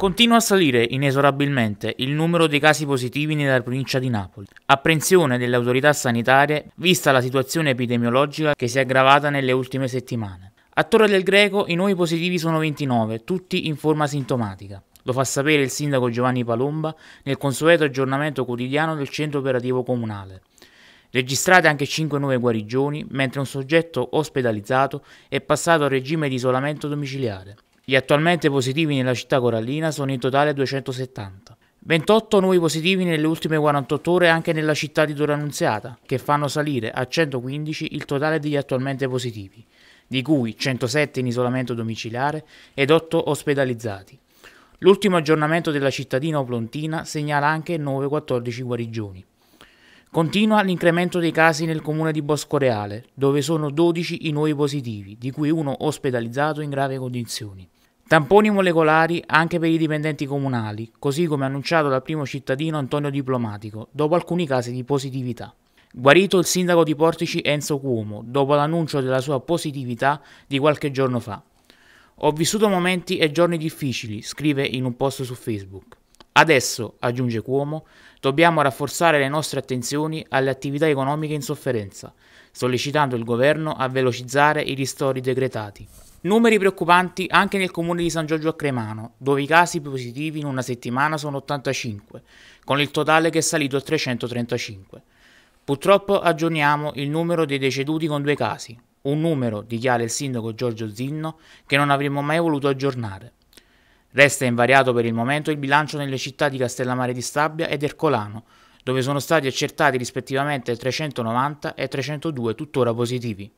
Continua a salire inesorabilmente il numero dei casi positivi nella provincia di Napoli. Apprensione delle autorità sanitarie vista la situazione epidemiologica che si è aggravata nelle ultime settimane. A Torre del Greco i nuovi positivi sono 29, tutti in forma sintomatica. Lo fa sapere il sindaco Giovanni Palomba nel consueto aggiornamento quotidiano del centro operativo comunale. Registrate anche 5 nuove guarigioni, mentre un soggetto ospedalizzato è passato al regime di isolamento domiciliare. Gli attualmente positivi nella città corallina sono in totale 270. 28 nuovi positivi nelle ultime 48 ore anche nella città di Torre Annunziata, che fanno salire a 115 il totale degli attualmente positivi, di cui 107 in isolamento domiciliare ed 8 ospedalizzati. L'ultimo aggiornamento della cittadina oplontina segnala anche 9-14 guarigioni. Continua l'incremento dei casi nel comune di Boscoreale, dove sono 12 i nuovi positivi, di cui uno ospedalizzato in grave condizioni. Tamponi molecolari anche per i dipendenti comunali, così come annunciato dal primo cittadino Antonio Diplomatico, dopo alcuni casi di positività. Guarito il sindaco di Portici Enzo Cuomo, dopo l'annuncio della sua positività di qualche giorno fa. Ho vissuto momenti e giorni difficili, scrive in un post su Facebook. Adesso, aggiunge Cuomo, dobbiamo rafforzare le nostre attenzioni alle attività economiche in sofferenza, sollecitando il governo a velocizzare i ristori decretati. Numeri preoccupanti anche nel comune di San Giorgio a Cremano, dove i casi positivi in una settimana sono 85, con il totale che è salito a 335. Purtroppo aggiorniamo il numero dei deceduti con due casi, un numero, dichiara il sindaco Giorgio Zinno, che non avremmo mai voluto aggiornare. Resta invariato per il momento il bilancio nelle città di Castellammare di Stabia ed Ercolano, dove sono stati accertati rispettivamente 390 e 302 tuttora positivi.